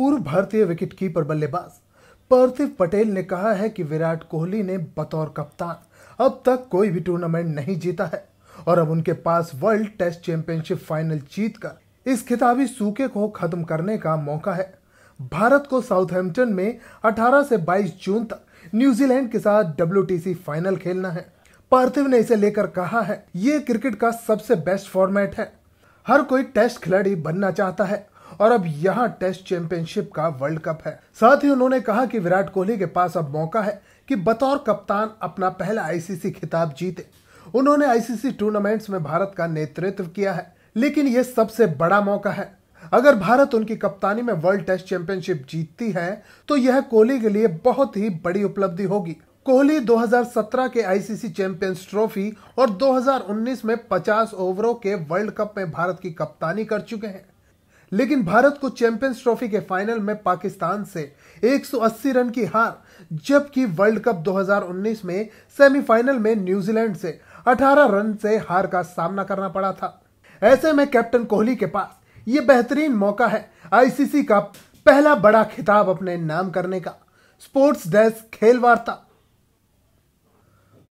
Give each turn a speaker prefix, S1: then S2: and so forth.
S1: पूर्व भारतीय विकेटकीपर बल्लेबाज पार्थिव पटेल ने कहा है कि विराट कोहली ने बतौर कप्तान अब तक कोई भी टूर्नामेंट नहीं जीता है और अब उनके पास वर्ल्ड टेस्ट चैंपियनशिप फाइनल कर इस खिताबी सूखे को खत्म करने का मौका है भारत को साउथहैम्पटन में 18 से 22 जून तक न्यूजीलैंड के साथ डब्ल्यू फाइनल खेलना है पार्थिव ने इसे लेकर कहा है ये क्रिकेट का सबसे बेस्ट फॉर्मेट है हर कोई टेस्ट खिलाड़ी बनना चाहता है और अब यहाँ टेस्ट चैंपियनशिप का वर्ल्ड कप है साथ ही उन्होंने कहा कि विराट कोहली के पास अब मौका है कि बतौर कप्तान अपना पहला आईसीसी खिताब जीते उन्होंने आईसीसी टूर्नामेंट्स में भारत का नेतृत्व किया है लेकिन यह सबसे बड़ा मौका है अगर भारत उनकी कप्तानी में वर्ल्ड टेस्ट चैंपियनशिप जीतती है तो यह कोहली के लिए बहुत ही बड़ी उपलब्धि होगी कोहली 2017 के आईसीसी चैंपियंस ट्रॉफी और 2019 में 50 ओवरों के वर्ल्ड कप में भारत की कप्तानी कर चुके हैं लेकिन भारत को चैंपियंस ट्रॉफी के फाइनल में पाकिस्तान से 180 रन की हार जबकि वर्ल्ड कप 2019 में सेमीफाइनल में न्यूजीलैंड से 18 रन से हार का सामना करना पड़ा था ऐसे में कैप्टन कोहली के पास ये बेहतरीन मौका है आईसीसी का पहला बड़ा खिताब अपने नाम करने का स्पोर्ट्स डेस्क खेल वार्ता